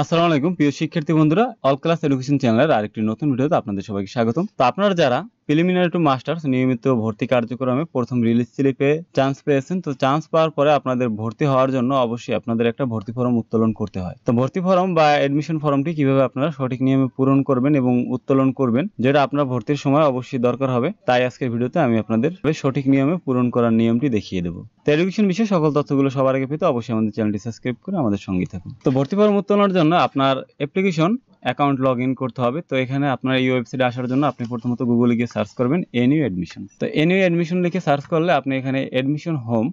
আসসালামু আলাইকুম প্রিয় শিক্ষার্থী বন্ধুরা অল ক্লাস এডুকেশন চ্যানেলের আরেকটি নতুন ভিডিওতে আপনাদের সবাইকে স্বাগতম তো আপনারা যারা প্রিলিমিনারি টু মাস্টার্স নিয়মিত ভর্তি কার্যক্রমে প্রথম রিলিজ স্লিপে চান্স পেয়েছেন তো চান্স পাওয়ার পরে আপনাদের ভর্তি হওয়ার জন্য অবশ্যই আপনাদের একটা ভর্তি ফর্ম উত্তোলন করতে হয় তো ভর্তি ফর্ম বা অ্যাডমিশন ফর্মটি কিভাবে আপনারা সঠিক নিয়মে পূরণ করবেন এবং উত্তোলন করবেন যেটা আপনার ভর্তির সময় অবশ্যই দরকার হবে তাই আজকের ভিডিওতে আমি আপনাদের সঠিক নিয়মে পূরণ করার নিয়মটি দেখিয়ে দেবো তো এডুকেশন বিষয়ে সকল তথ্যগুলো সবার আগে পেতে অবশ্যই আমাদের চ্যানেলটি সাবস্ক্রাইব করে আমাদের সঙ্গে থাকুন তো ভর্তি ফর্ম উত্তোলনের জন্য আপনার অ্যাপ্লিকেশন অ্যাকাউন্ট লগ ইন করতে হবে তো এখানে আপনার এই ওয়েবসাইটে আসার জন্য আপনি প্রথমত গুগলে গিয়ে সার্চ করবেন এনইউ অ্যাডমিশন তো এনইউ অ্যাডমিশন লিখে সার্চ করলে আপনি এখানে অ্যাডমিশন হোম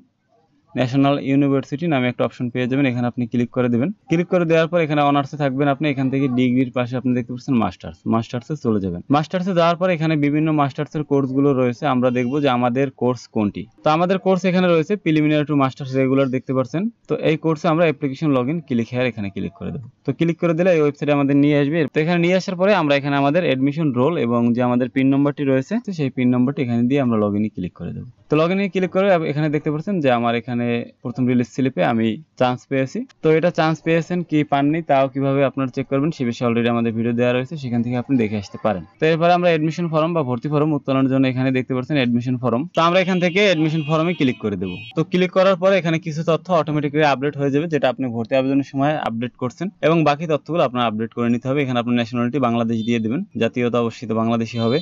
ন্যাশনাল ইউনিভার্সিটি নামে একটা অপশন পেয়ে যাবেন এখানে আপনি ক্লিক করে দেবেন ক্লিক করে দেওয়ার পর এখানে অনার্সে থাকবেন আপনি এখান থেকে ডিগ্রির পাশে আপনি দেখতে পাচ্ছেন মাস্টার্স মাস্টার্সে চলে যাবেন মাস্টার্সে যাওয়ার পর এখানে বিভিন্ন মাস্টার্সের কোর্সগুলো রয়েছে আমরা দেখব যে আমাদের কোর্স কোনটি তো আমাদের কোর্স এখানে রয়েছে প্রিলিমিনারি টু মাস্টার্স রেগুলার দেখতে পাচ্ছেন তো এই কোর্সে আমরা application log in click here এখানে ক্লিক করে দেবো তো ক্লিক করে দিলে এই ওয়েবসাইটে আমাদের নিয়ে আসবে তো এখানে নিয়ে আসার পরে আমরা এখানে আমাদের অ্যাডমিশন রোল এবং যে আমাদের পিন নম্বরটি রয়েছে সেই পিন নম্বরটি এখানে দিয়ে আমরা লগ ইনে ক্লিক করে দেবো তো লগ ইনে ক্লিক করে এখানে দেখতে পাচ্ছেন যে আমার এখানে প্রথম রিলিজ স্লিপে আমি চান্স পেয়েছি তো এটা চান্স পেয়েছেন কি পাননি তাও কিভাবে আপনারা চেক করবেন সে বিষয়ে অলরেডি আমাদের ভিডিও দেওয়া রয়েছে সেখান থেকে আপনি দেখে আসতে পারেন তো এরপরে আমরা অ্যাডমিশন ফর্ম বা ভর্তি ফর্ম উত্তোলনের জন্য এখানে দেখতে পাচ্ছেন অ্যাডমিশন ফর্ম তো আমরা এখান থেকে অ্যাডমিশন ফর্মে ক্লিক করে দেবো তো ক্লিক করার পরে এখানে কিছু তথ্য অটোমেটিক্যালি আপডেট হয়ে যাবে যেটা আপনি ভর্তি আবেদনের সময় আপডেট করছেন এবং বাকি তথ্যগুলো আপনার আপডেট করে নিতে হবে এখানে আপনার ন্যাশনালিটি বাংলাদেশ দিয়ে দেবেন জাতীয়তা অবশ্যই বাংলাদেশি হবে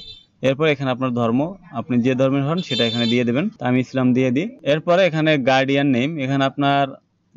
এরপর এখানে আপনার ধর্ম আপনি যে ধর্মের হন সেটা এখানে দিয়ে দেবেন আমি ইসলাম দিয়ে দিই এরপরে এখানে গার্ডিয়ান নেম এখানে আপনার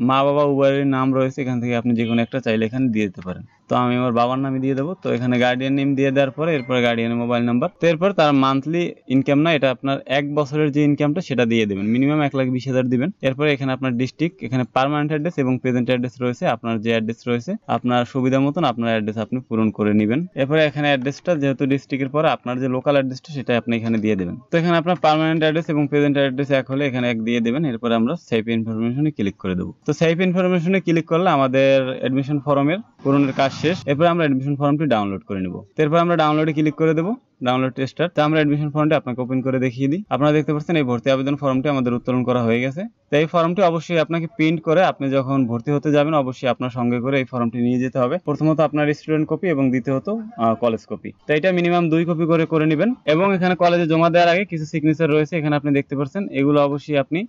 মা বাবা উভয়ের নাম রয়েছে এখান থেকে আপনি যে কোনো একটা চাইলে এখানে দিয়ে দিতে পারেন তো আমি আমার বাবার নামে দিয়ে দেবো তো এখানে গার্ডিয়ান নেম দিয়ে দেওয়ার পরে এরপরে গার্ডিয়ানের মোবাইল নাম্বার তো এরপর তার মান্থলি ইনকাম না এটা আপনার এক বছরের যে ইনকামটা সেটা দিয়ে দেবেন মিনিমাম এক লাখ বিশ হাজার দেবেন এরপরে এখানে আপনার ডিস্ট্রিক্ট এখানে পারমানেন্ট অ্যাড্রেস এবং প্রেজেন্ট অ্যাড্রেস রয়েছে আপনার যে অ্যাড্রেস রয়েছে আপনার সুবিধা মতন আপনার অ্যাড্রেস আপনি পূরণ করে নেবেন এরপরে এখানে অ্যাড্রেসটা যেহেতু ডিস্ট্রিক্টের পরে আপনার যে লোকাল অ্যাড্রেসটা সেটা আপনি এখানে দিয়ে দেবেন তো এখানে আপনার পারমানেন্ট অ্যাড্রেস এবং প্রেজেন্ট অ্যাড্রেস এক হলে এখানে এক দিয়ে দেবেন এরপরে আমরা সেফ ইনফরমেশনে ক্লিক করে দেবো তো সেফ ইনফরমেশনে ক্লিক করলে আমাদের অ্যাডমিশন ফর্মের পূরণের কাজ শেষ এরপর আমরা অ্যাডমিশন ফর্মটি ডাউনলোড করে নেব এরপর আমরা ডাউনলোডে ক্লিক করে দেবো ডাউনলোড টেস্টার তো আমরা অ্যাডমিশন ফর্মটি আপনাকে ওপেন করে দেখিয়ে দিই আপনারা দেখতে পাচ্ছেন এই ভর্তি আবেদন ফর্মটি আমাদের উত্তোলন করা হয়ে গেছে তো এই ফর্মটি অবশ্যই আপনাকে প্রিন্ট করে আপনি যখন ভর্তি হতে যাবেন অবশ্যই আপনার সঙ্গে করে এই ফর্মটি নিয়ে যেতে হবে প্রথমত আপনার স্টুডেন্ট কপি এবং দ্বিতীয়ত কলেজ কপি তো এটা মিনিমাম দুই কপি করে করে নেবেন এবং এখানে কলেজে জমা দেওয়ার আগে কিছু সিগনেচার রয়েছে এখানে আপনি দেখতে পাচ্ছেন এগুলো অবশ্যই আপনি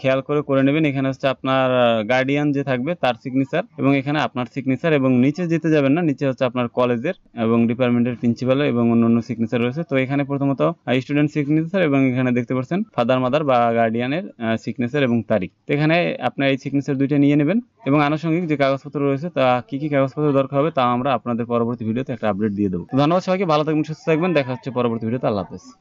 খেয়াল করে করে নেবেন এখানে হচ্ছে আপনার গার্ডিয়ান যে থাকবে তার সিগনেচার এবং এখানে আপনার সিগনেচার এবং নিচে যেতে যাবেন না নিচে হচ্ছে আপনার কলেজের এবং ডিপার্টমেন্টের প্রিন্সিপাল এবং অন্যান্য সিগনেচার রয়েছে তো এখানে প্রথমত স্টুডেন্ট সিগনেচার এবং এখানে দেখতে পাচ্ছেন ফাদার মাদার বা গার্ডিয়ানের সিগনেচার এবং তারিখ তো এখানে আপনার এই সিগনেচার দুইটা নিয়ে নেবেন এবং আনুষঙ্গিক যে কাগজপত্র রয়েছে তা কি কি কাগজপত্র দরকার হবে তা আমরা আপনাদের পরবর্তী ভিডিওতে একটা আপডেট দিয়ে দেবো ধন্যবাদ সবাইকে ভালো থাকবেন সুস্থ থাকবেন দেখা হচ্ছে পরবর্তী ভিডিওতে আল্লাহ হাফেজ